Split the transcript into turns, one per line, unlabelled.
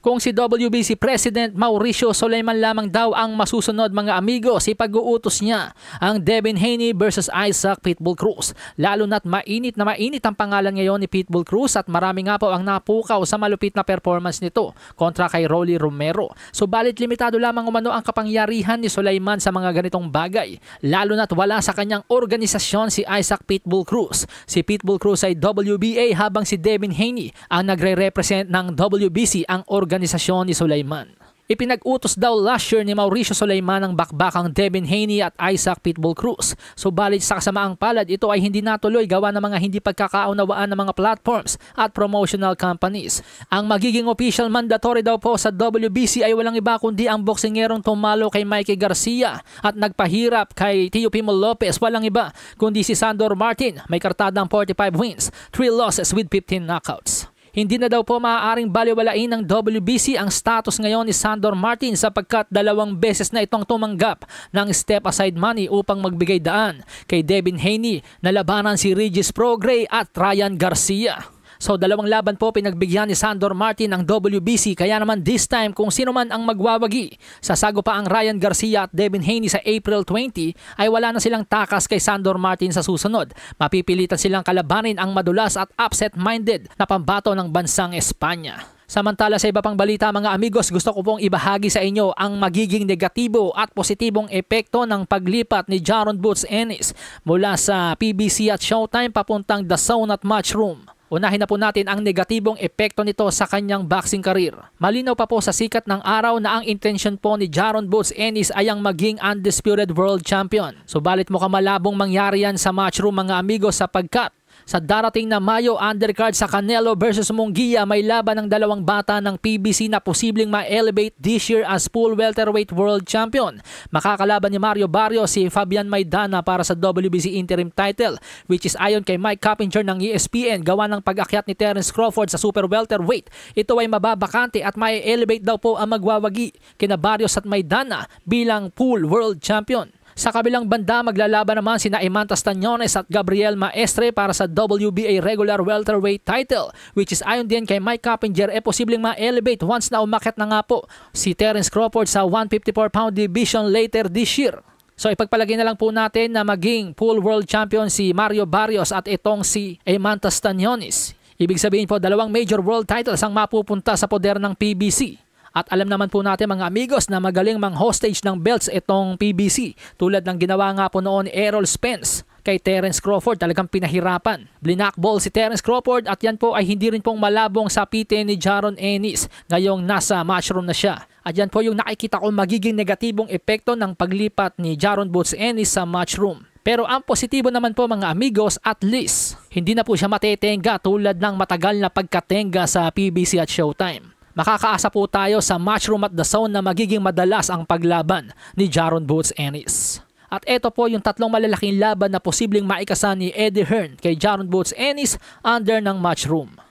Kung si WBC President Mauricio Soleiman lamang daw ang masusunod mga amigo, si pag-uutos niya ang Devin Haney versus Isaac Pitbull Cruz. Lalo na't mainit na mainit ang pangalan ngayon ni Pitbull Cruz at marami nga po ang napukaw sa malupit na performance nito kontra kay Rolly Romero. Subalit limitado lamang umano ang kapangyarihan ni Soleiman sa mga ganitong bagay, lalo na't wala sa kanyang organisasyon si Isaac Pitbull Cruz. Si Pitbull Cruz ay WBA habang si Devin Haney ang nagre-represent ng WBC ang organisasyon organisasyon ni Sulaiman. Ipinag-utos daw last year ni Mauricio Sulaiman ang bakbakang Devin Haney at Isaac Pitbull Cruz. Subalit sa kasamaang palad, ito ay hindi natuloy gawa ng mga hindi pagkakaunawaan ng mga platforms at promotional companies. Ang magiging official mandatory daw po sa WBC ay walang iba kundi ang boksingerong tumalo kay Mikey Garcia at nagpahirap kay Tio Teofimo Lopez. Walang iba kundi si Sandor Martin. May kartadang 45 wins, 3 losses with 15 knockouts. Hindi na daw po maaaring baliwalain ng WBC ang status ngayon ni Sandor Martin sapagkat dalawang beses na itong tumanggap ng step-aside money upang magbigay daan kay Devin Haney na labanan si Regis Progray at Ryan Garcia. So dalawang laban po pinagbigyan ni Sandor Martin ng WBC kaya naman this time kung sino man ang magwawagi. Sasago pa ang Ryan Garcia at Devin Haney sa April 20 ay wala na silang takas kay Sandor Martin sa susunod. Mapipilitan silang kalabanin ang madulas at upset-minded na pambato ng bansang Espanya. Samantala sa iba pang balita mga amigos, gusto ko pong ibahagi sa inyo ang magiging negatibo at positibong epekto ng paglipat ni Jaron Boots Ennis mula sa PBC at Showtime papuntang The Zone at Matchroom. Unahin na po natin ang negatibong epekto nito sa kanyang boxing career. Malinaw pa po sa sikat ng araw na ang intention po ni Jaron Boots Ennis ay ang maging undisputed world champion. Subalit so, mukhang malabong mangyari yan sa matchroom mga amigo sapagkat sa darating na Mayo undercard sa Canelo versus Munguia may laban ng dalawang bata ng PBC na posibleng ma-elevate this year as full welterweight world champion. Makakalaban ni Mario Barrio si Fabian Maidana para sa WBC interim title which is ayon kay Mike Coppinger ng ESPN gawa ng pag-akyat ni Terence Crawford sa super welterweight. Ito ay mababakante at may elevate daw po ang magwawagi kina Barrios at Maidana bilang full world champion. Sa kabilang banda, maglalaban naman si Naiman Tastanyones at Gabriel Maestre para sa WBA regular welterweight title which is ayon din kay Mike Coppinger e eh, posibleng ma-elevate once na umakit na nga po si Terence Crawford sa 154-pound division later this year. So ipagpalagay na lang po natin na maging full world champion si Mario Barrios at itong si Emantas Tanionis. Ibig sabihin po dalawang major world titles ang mapupunta sa poder ng PBC. At alam naman po natin mga amigos na magaling mang hostage ng belts itong PBC tulad ng ginawa nga po noon ni Errol Spence kay Terence Crawford talagang pinahirapan. Blinakball si Terence Crawford at yan po ay hindi rin pong malabong sa pite ni Jaron Ennis ngayong nasa matchroom na siya. At yan po yung nakikita ko magiging negatibong epekto ng paglipat ni Jaron Boots Ennis sa matchroom. Pero ang positibo naman po mga amigos at least hindi na po siya matetenga tulad ng matagal na pagkatenga sa PBC at Showtime. Makakaasa po tayo sa matchroom at the zone na magiging madalas ang paglaban ni Jaron Boots Ennis. At ito po yung tatlong malalaking laban na posibleng maikasan ni Eddie Hearn kay Jaron Boots Ennis under ng matchroom.